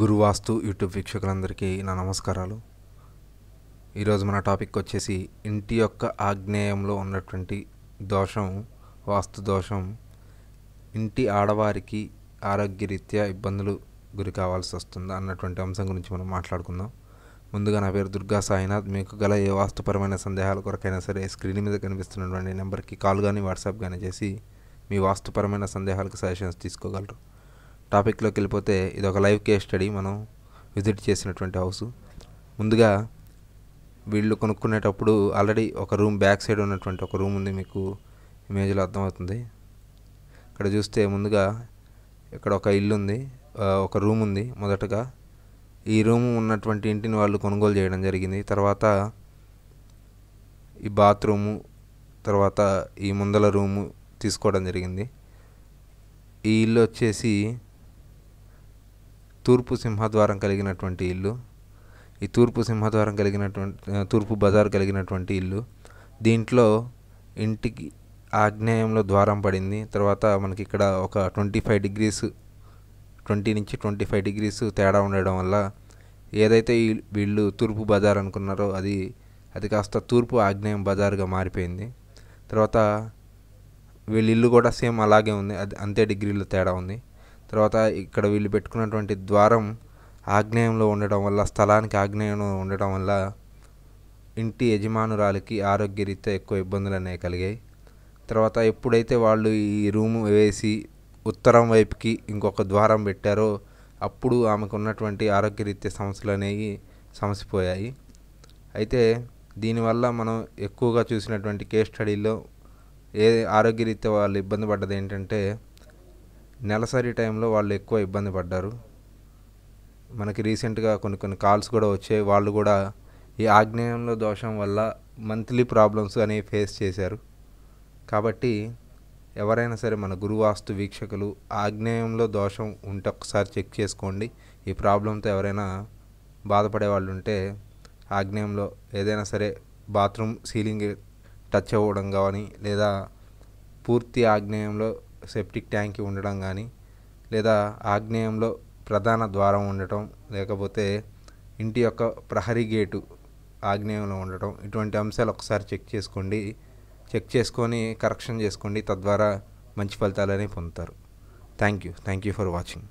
గురువాస్తు YouTube వీక్షకులందరికీ నా నమస్కారాలు ఈరోజు మన టాపిక్ వచ్చేసి ఇంటి యొక్క ఆగ్నేయంలో ఉన్నటువంటి దోషం వాస్తు దోషం ఇంటి ఆడవారికి ఆరోగ్యరీత్యా ఇబ్బందులు గురి కావాల్సి వస్తుందా అన్నటువంటి అంశం గురించి మనం మాట్లాడుకుందాం ముందుగా నా పేరు దుర్గా సాయినాథ్ మీకు గల ఏ వాస్తుపరమైన సందేహాల కొరకైనా సరే స్క్రీన్ మీద కనిపిస్తున్నటువంటి నెంబర్కి కాల్ కానీ వాట్సాప్ కానీ చేసి మీ వాస్తుపరమైన సందేహాలకు సజెషన్స్ తీసుకోగలరు టాపిక్లోకి వెళ్ళిపోతే ఇది ఒక లైవ్ కేస్ స్టడీ మనం విజిట్ చేసినటువంటి హౌస్ ముందుగా వీళ్ళు కొనుక్కునేటప్పుడు ఆల్రెడీ ఒక రూమ్ బ్యాక్ సైడ్ ఉన్నటువంటి ఒక రూమ్ ఉంది మీకు ఇమేజ్లో అర్థమవుతుంది ఇక్కడ చూస్తే ముందుగా ఇక్కడ ఒక ఇల్లు ఉంది ఒక రూమ్ ఉంది మొదటగా ఈ రూమ్ ఉన్నటువంటి ఇంటిని వాళ్ళు కొనుగోలు చేయడం జరిగింది తర్వాత ఈ బాత్రూము తర్వాత ఈ ముందల రూము తీసుకోవడం జరిగింది ఈ ఇల్లు వచ్చేసి తూర్పు సింహద్వారం కలిగినటువంటి ఇల్లు ఈ తూర్పు సింహద్వారం కలిగినటువంటి తూర్పు బజార్ కలిగినటువంటి ఇల్లు దీంట్లో ఇంటికి ఆగ్నేయంలో ద్వారం పడింది తర్వాత మనకి ఇక్కడ ఒక ట్వంటీ ఫైవ్ డిగ్రీస్ ట్వంటీ నుంచి ట్వంటీ ఫైవ్ డిగ్రీస్ తేడా ఉండడం వల్ల ఏదైతే వీళ్ళు తూర్పు బజార్ అనుకున్నారో అది అది కాస్త తూర్పు ఆగ్నేయం బజార్గా మారిపోయింది తర్వాత వీళ్ళ ఇల్లు కూడా సేమ్ అలాగే ఉంది అది అంతే డిగ్రీలో తేడా ఉంది తర్వాత ఇక్కడ వీళ్ళు పెట్టుకున్నటువంటి ద్వారం ఆగ్నేయంలో ఉండటం వల్ల స్థలానికి ఆగ్నేయంలో ఉండటం వల్ల ఇంటి యజమానురాలకి ఆరోగ్యరీత్యా ఎక్కువ ఇబ్బందులు అనేవి కలిగాయి తర్వాత ఎప్పుడైతే వాళ్ళు ఈ రూమ్ వేసి ఉత్తరం వైపుకి ఇంకొక ద్వారం పెట్టారో అప్పుడు ఆమెకు ఉన్నటువంటి ఆరోగ్యరీత్యా సమస్యలు అనేవి సమసిపోయాయి అయితే దీనివల్ల మనం ఎక్కువగా చూసినటువంటి కేస్ స్టడీలో ఏ ఆరోగ్యరీత్యా వాళ్ళు ఇబ్బంది పడ్డది ఏంటంటే నెలసరి టైంలో వాళ్ళు ఎక్కువ ఇబ్బంది పడ్డారు మనకి రీసెంట్గా కొన్ని కొన్ని కాల్స్ కూడా వచ్చాయి వాళ్ళు కూడా ఈ ఆగ్నేయంలో దోషం వల్ల మంత్లీ ప్రాబ్లమ్స్ అనేవి ఫేస్ చేశారు కాబట్టి ఎవరైనా సరే మన గురువాస్తు వీక్షకులు ఆగ్నేయంలో దోషం ఉంటే ఒకసారి చెక్ చేసుకోండి ఈ ప్రాబ్లంతో ఎవరైనా బాధపడే వాళ్ళు ఉంటే ఆగ్నేయంలో ఏదైనా సరే బాత్రూమ్ సీలింగ్ టచ్ అవ్వడం కానీ లేదా పూర్తి ఆగ్నేయంలో సెప్టిక్ ట్యాంక్ ఉండడం కానీ లేదా ఆగ్నేయంలో ప్రధాన ద్వారం ఉండటం లేకపోతే ఇంటి యొక్క ప్రహరీ గేటు ఆగ్నేయంలో ఉండటం ఇటువంటి అంశాలు ఒకసారి చెక్ చేసుకోండి చెక్ చేసుకొని కరెక్షన్ చేసుకోండి తద్వారా మంచి ఫలితాలని పొందుతారు thank you thank you for watching